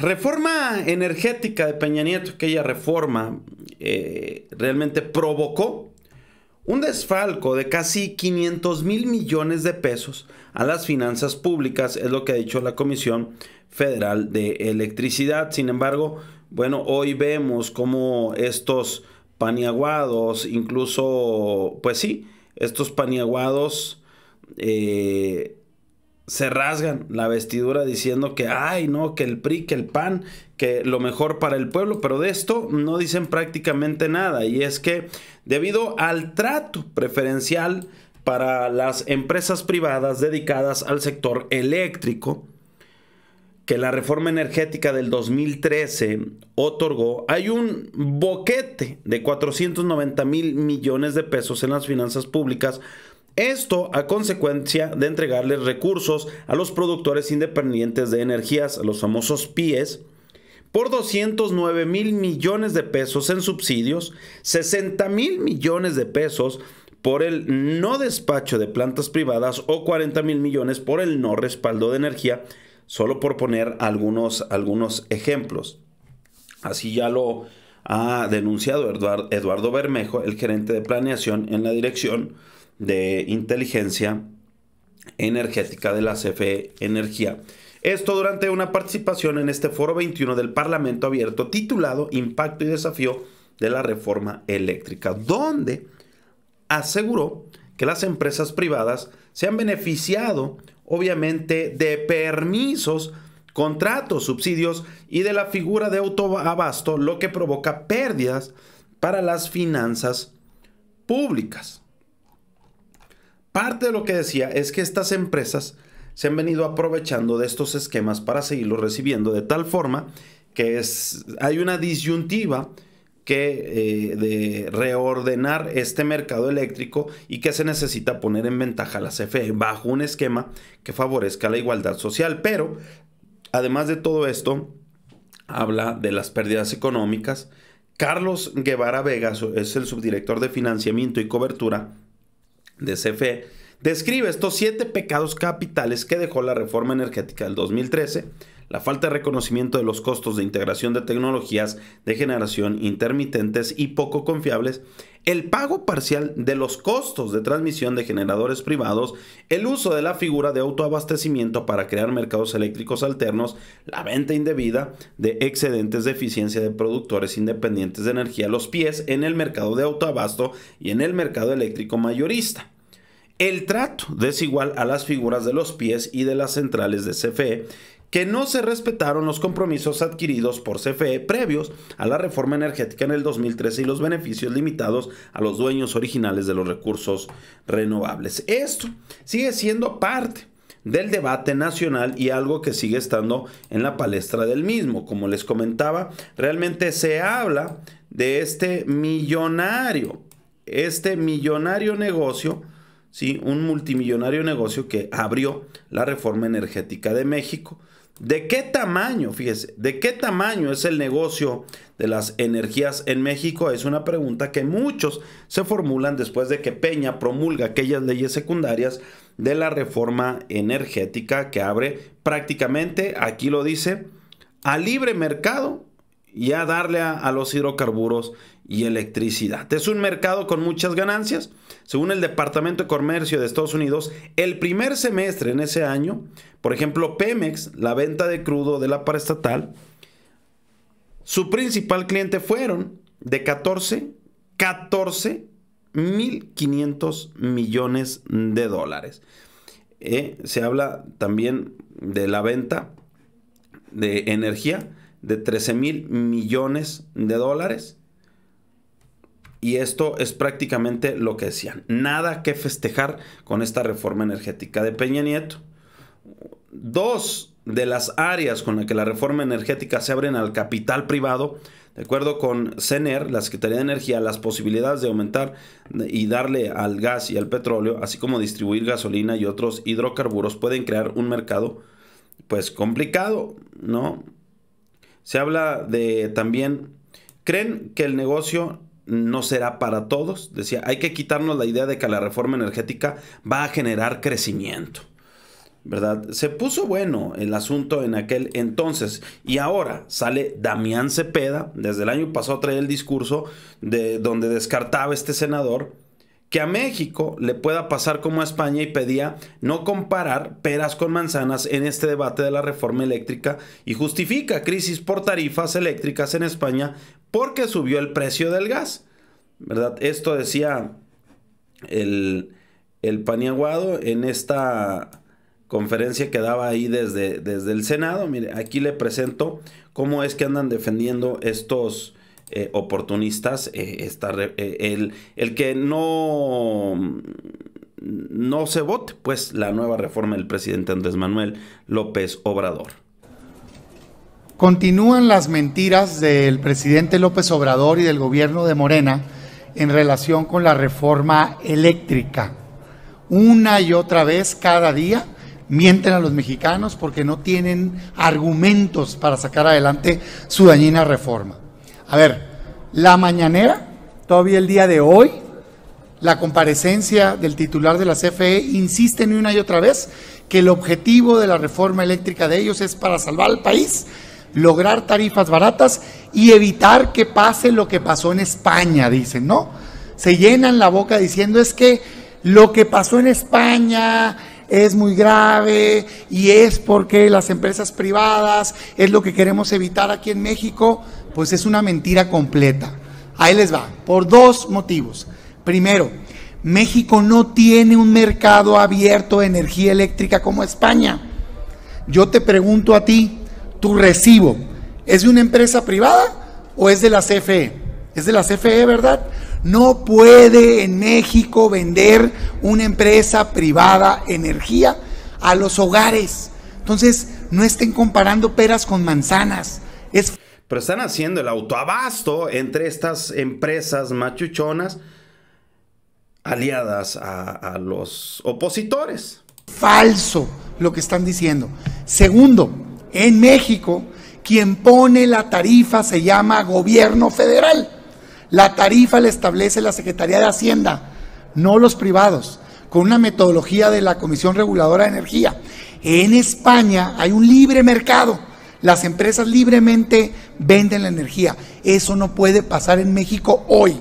reforma energética de Peña Nieto, aquella reforma, eh, realmente provocó un desfalco de casi 500 mil millones de pesos a las finanzas públicas, es lo que ha dicho la Comisión Federal de Electricidad. Sin embargo, bueno, hoy vemos cómo estos paniaguados, incluso, pues sí, estos paniaguados eh, se rasgan la vestidura diciendo que, ay, no, que el PRI, que el PAN, que lo mejor para el pueblo, pero de esto no dicen prácticamente nada. Y es que debido al trato preferencial para las empresas privadas dedicadas al sector eléctrico, que la reforma energética del 2013 otorgó, hay un boquete de 490 mil millones de pesos en las finanzas públicas esto a consecuencia de entregarles recursos a los productores independientes de energías, a los famosos PIEs, por 209 mil millones de pesos en subsidios, 60 mil millones de pesos por el no despacho de plantas privadas o 40 mil millones por el no respaldo de energía, solo por poner algunos, algunos ejemplos. Así ya lo ha denunciado Eduardo Bermejo, el gerente de planeación en la dirección de inteligencia energética de la CFE Energía. Esto durante una participación en este foro 21 del Parlamento Abierto titulado Impacto y Desafío de la Reforma Eléctrica, donde aseguró que las empresas privadas se han beneficiado obviamente de permisos, contratos, subsidios y de la figura de autoabasto, lo que provoca pérdidas para las finanzas públicas. Parte de lo que decía es que estas empresas se han venido aprovechando de estos esquemas para seguirlos recibiendo de tal forma que es, hay una disyuntiva que eh, de reordenar este mercado eléctrico y que se necesita poner en ventaja a la CFE bajo un esquema que favorezca la igualdad social. Pero, además de todo esto, habla de las pérdidas económicas. Carlos Guevara Vegas es el subdirector de financiamiento y cobertura de CFE describe estos siete pecados capitales que dejó la reforma energética del 2013, la falta de reconocimiento de los costos de integración de tecnologías de generación intermitentes y poco confiables, el pago parcial de los costos de transmisión de generadores privados, el uso de la figura de autoabastecimiento para crear mercados eléctricos alternos, la venta indebida de excedentes de eficiencia de productores independientes de energía a los pies en el mercado de autoabasto y en el mercado eléctrico mayorista el trato desigual a las figuras de los pies y de las centrales de CFE, que no se respetaron los compromisos adquiridos por CFE previos a la reforma energética en el 2013 y los beneficios limitados a los dueños originales de los recursos renovables. Esto sigue siendo parte del debate nacional y algo que sigue estando en la palestra del mismo. Como les comentaba, realmente se habla de este millonario, este millonario negocio un multimillonario negocio que abrió la reforma energética de México. ¿De qué tamaño, fíjese, de qué tamaño es el negocio de las energías en México? Es una pregunta que muchos se formulan después de que Peña promulga aquellas leyes secundarias de la reforma energética que abre prácticamente, aquí lo dice, a libre mercado y a darle a, los hidrocarburos y electricidad. Es un mercado con muchas ganancias. Según el Departamento de Comercio de Estados Unidos, el primer semestre en ese año, por ejemplo, Pemex, la venta de crudo de la paraestatal, su principal cliente fueron de 14, mil millones de dólares. Eh, se habla también de la venta de energía de 13 mil millones de dólares. Y esto es prácticamente lo que decían. Nada que festejar con esta reforma energética de Peña Nieto. Dos de las áreas con las que la reforma energética se abren al capital privado, de acuerdo con CENER, la Secretaría de Energía, las posibilidades de aumentar y darle al gas y al petróleo, así como distribuir gasolina y otros hidrocarburos, pueden crear un mercado pues complicado, ¿no? Se habla de también, creen que el negocio no será para todos. Decía, hay que quitarnos la idea de que la reforma energética va a generar crecimiento. ¿Verdad? Se puso bueno el asunto en aquel entonces. Y ahora sale Damián Cepeda, desde el año pasado trae el discurso de donde descartaba este senador que a México le pueda pasar como a España y pedía no comparar peras con manzanas en este debate de la reforma eléctrica y justifica crisis por tarifas eléctricas en España porque subió el precio del gas. ¿Verdad? Esto decía el, el paniaguado en esta conferencia que daba ahí desde, desde el Senado. Mire, aquí le presento cómo es que andan defendiendo estos eh, oportunistas, eh, eh, el, el, que no, no se vote, pues la nueva reforma del presidente Andrés Manuel López Obrador. Continúan las mentiras del presidente López Obrador y del gobierno de Morena en relación con la reforma eléctrica. Una y otra vez cada día mienten a los mexicanos porque no tienen argumentos para sacar adelante su dañina reforma. A ver, la mañanera, todavía el día de hoy, la comparecencia del titular de la CFE, insiste una y otra vez que el objetivo de la reforma eléctrica de ellos es para salvar al país, lograr tarifas baratas y evitar que pase lo que pasó en España, dicen, ¿no? Se llenan la boca diciendo es que lo que pasó en España es muy grave y es porque las empresas privadas es lo que queremos evitar aquí en México. Pues es una mentira completa. Ahí les va, por dos motivos. Primero, México no tiene un mercado abierto de energía eléctrica como España. Yo te pregunto a ti, tu recibo, ¿es de una empresa privada o es de la CFE? Es de la CFE, ¿verdad? No puede en México vender una empresa privada energía a los hogares. Entonces, no estén comparando peras con manzanas. Es pero están haciendo el autoabasto entre estas empresas machuchonas aliadas a, los opositores. Falso lo que están diciendo. Segundo, en México, quien pone la tarifa se llama gobierno federal. La tarifa la establece la Secretaría de Hacienda, no los privados, con una metodología de la Comisión Reguladora de Energía. En España hay un libre mercado las empresas libremente venden la energía. Eso no puede pasar en México hoy.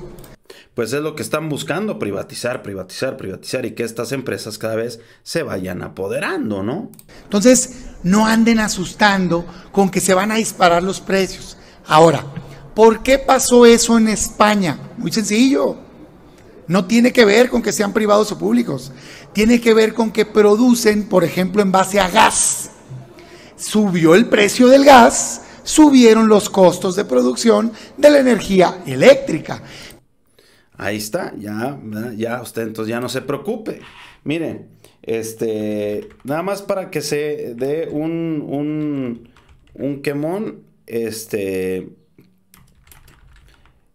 Pues es lo que están buscando, privatizar, privatizar, privatizar y que estas empresas cada vez se vayan apoderando, ¿no? Entonces, no anden asustando con que se van a disparar los precios. Ahora, ¿por qué pasó eso en España? Muy sencillo. No tiene que ver con que sean privados o públicos. Tiene que ver con que producen, por ejemplo, en base a gas subió el precio del gas, subieron los costos de producción de la energía eléctrica. Ahí está, ya, ya usted entonces ya no se preocupe. Miren, este, nada más para que se dé un, un, un quemón, este,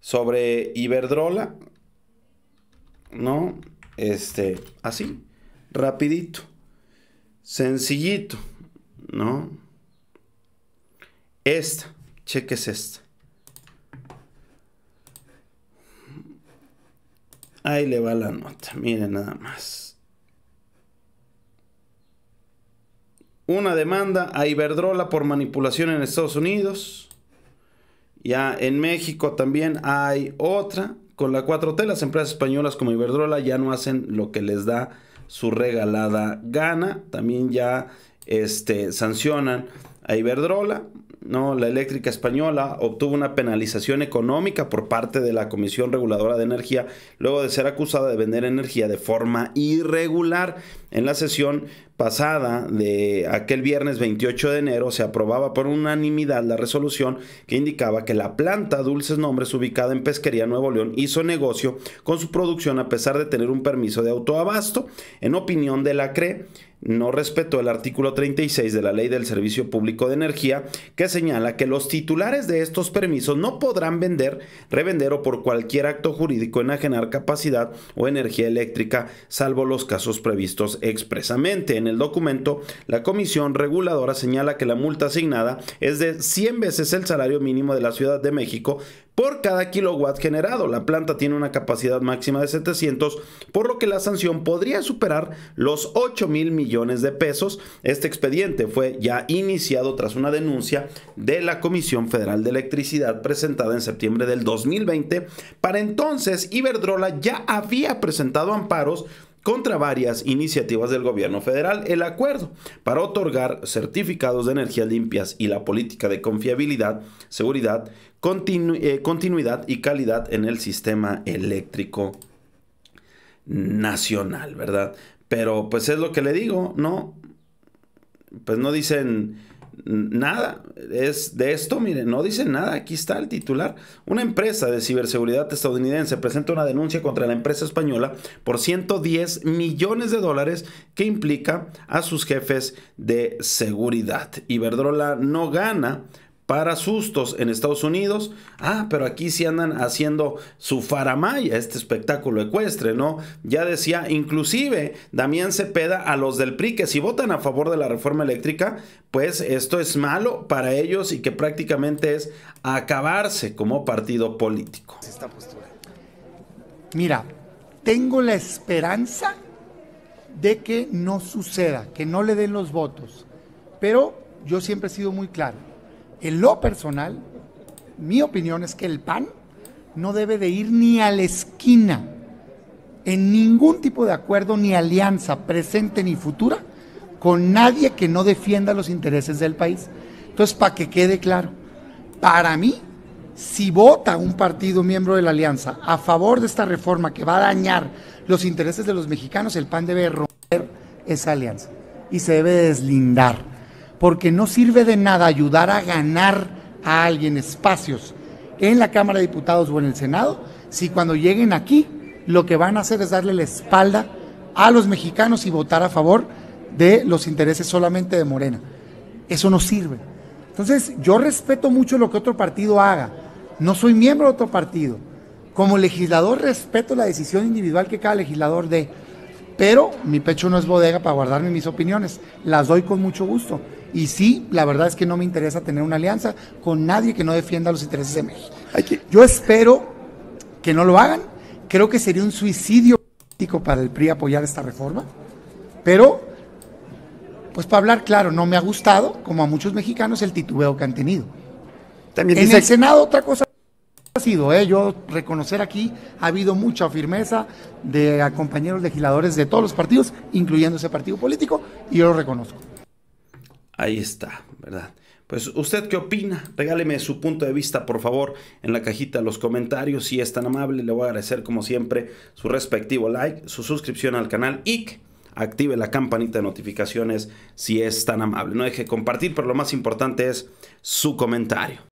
sobre Iberdrola, ¿no? Este, así, rapidito, sencillito. ¿no? Esta, es esta. Ahí le va la nota, miren nada más. Una demanda a Iberdrola por manipulación en Estados Unidos. Ya en México también hay otra. Con la 4T las empresas españolas como Iberdrola ya no hacen lo que les da su regalada gana. También ya este, sancionan a Iberdrola, ¿no? la eléctrica española obtuvo una penalización económica por parte de la Comisión Reguladora de Energía luego de ser acusada de vender energía de forma irregular. En la sesión pasada de aquel viernes 28 de enero se aprobaba por unanimidad la resolución que indicaba que la planta Dulces Nombres ubicada en Pesquería Nuevo León hizo negocio con su producción a pesar de tener un permiso de autoabasto. En opinión de la CRE, no respetó el artículo 36 de la Ley del Servicio Público de Energía, que señala que los titulares de estos permisos no podrán vender, revender o por cualquier acto jurídico enajenar capacidad o energía eléctrica, salvo los casos previstos expresamente. En el documento, la Comisión Reguladora señala que la multa asignada es de 100 veces el salario mínimo de la Ciudad de México, por cada kilowatt generado. La planta tiene una capacidad máxima de 700, por lo que la sanción podría superar los 8 mil millones de pesos. Este expediente fue ya iniciado tras una denuncia de la Comisión Federal de Electricidad presentada en septiembre del 2020. Para entonces, Iberdrola ya había presentado amparos contra varias iniciativas del gobierno federal el acuerdo para otorgar certificados de energías limpias y la política de confiabilidad, seguridad, eh, continuidad y calidad en el sistema eléctrico nacional, ¿verdad? Pero pues es lo que le digo, ¿no? Pues no dicen nada. Es de esto, miren, no dice nada. Aquí está el titular. Una empresa de ciberseguridad estadounidense presenta una denuncia contra la empresa española por 110 millones de dólares que implica a sus jefes de seguridad. Iberdrola no gana para sustos en Estados Unidos. Ah, pero aquí sí andan haciendo su faramaya, este espectáculo ecuestre, ¿no? Ya decía, inclusive Damián Cepeda a los del PRI que si votan a favor de la reforma eléctrica, pues esto es malo para ellos y que prácticamente es acabarse como partido político. Esta postura. Mira, tengo la esperanza de que no suceda, que no le den los votos, pero yo siempre he sido muy claro en lo personal, mi opinión es que el PAN no debe de ir ni a la esquina en ningún tipo de acuerdo ni alianza presente ni futura con nadie que no defienda los intereses del país. Entonces, para que quede claro, para mí, si vota un partido miembro de la alianza a favor de esta reforma que va a dañar los intereses de los mexicanos, el PAN debe romper esa alianza y se debe deslindar porque no sirve de nada ayudar a ganar a alguien espacios en la Cámara de Diputados o en el Senado si cuando lleguen aquí lo que van a hacer es darle la espalda a los mexicanos y votar a favor de los intereses solamente de Morena. Eso no sirve. Entonces, yo respeto mucho lo que otro partido haga. No soy miembro de otro partido. Como legislador respeto la decisión individual que cada legislador dé pero mi pecho no es bodega para guardarme mis opiniones, las doy con mucho gusto. Y sí, la verdad es que no me interesa tener una alianza con nadie que no defienda los intereses de México. Yo espero que no lo hagan, creo que sería un suicidio político para el PRI apoyar esta reforma, pero pues para hablar claro, no me ha gustado, como a muchos mexicanos, el titubeo que han tenido. en el Senado otra cosa sido, ¿eh? yo reconocer aquí, ha habido mucha firmeza de compañeros legisladores de todos los partidos, incluyendo ese partido político, y yo lo reconozco. Ahí está, ¿verdad? Pues usted qué opina, regáleme su punto de vista por favor en la cajita de los comentarios, si es tan amable, le voy a agradecer como siempre su respectivo like, su suscripción al canal y active la campanita de notificaciones si es tan amable. No deje compartir, pero lo más importante es su comentario.